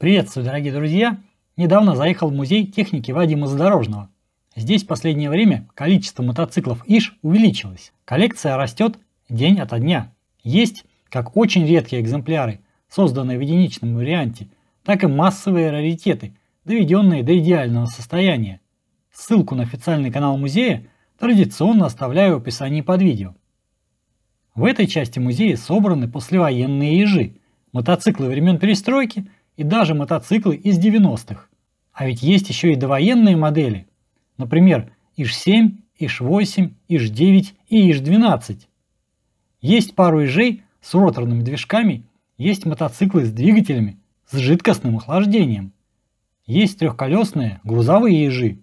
Приветствую, дорогие друзья! Недавно заехал в музей техники Вадима Задорожного. Здесь в последнее время количество мотоциклов ИШ увеличилось. Коллекция растет день ото дня. Есть как очень редкие экземпляры, созданные в единичном варианте, так и массовые раритеты, доведенные до идеального состояния. Ссылку на официальный канал музея традиционно оставляю в описании под видео. В этой части музея собраны послевоенные ежи, мотоциклы времен перестройки – и даже мотоциклы из 90-х. А ведь есть еще и довоенные модели. Например, ИЖ-7, ИЖ-8, ИЖ-9 и ИЖ-12. Есть пару ИЖей с роторными движками, есть мотоциклы с двигателями, с жидкостным охлаждением. Есть трехколесные грузовые ИЖи.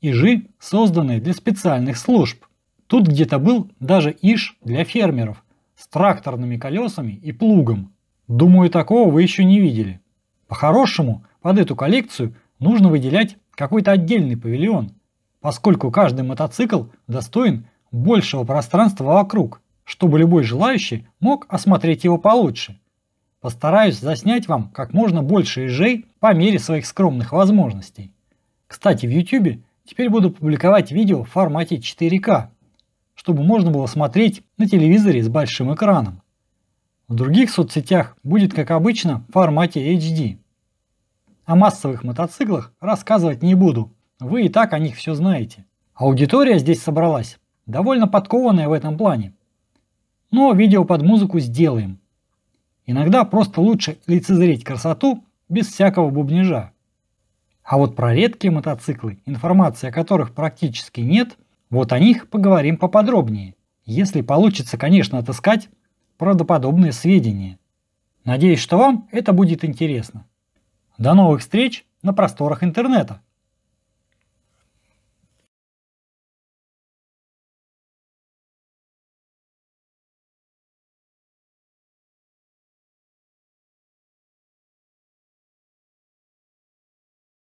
ИЖи, созданные для специальных служб. Тут где-то был даже ИЖ для фермеров с тракторными колесами и плугом. Думаю, такого вы еще не видели. По-хорошему, под эту коллекцию нужно выделять какой-то отдельный павильон, поскольку каждый мотоцикл достоин большего пространства вокруг, чтобы любой желающий мог осмотреть его получше. Постараюсь заснять вам как можно больше ежей по мере своих скромных возможностей. Кстати, в YouTube теперь буду публиковать видео в формате 4К, чтобы можно было смотреть на телевизоре с большим экраном. В других соцсетях будет, как обычно, в формате HD. О массовых мотоциклах рассказывать не буду, вы и так о них все знаете. Аудитория здесь собралась, довольно подкованная в этом плане. Но видео под музыку сделаем. Иногда просто лучше лицезреть красоту без всякого бубнижа. А вот про редкие мотоциклы, информации о которых практически нет, вот о них поговорим поподробнее. Если получится, конечно, отыскать правдоподобные сведения. Надеюсь, что вам это будет интересно. До новых встреч на просторах интернета!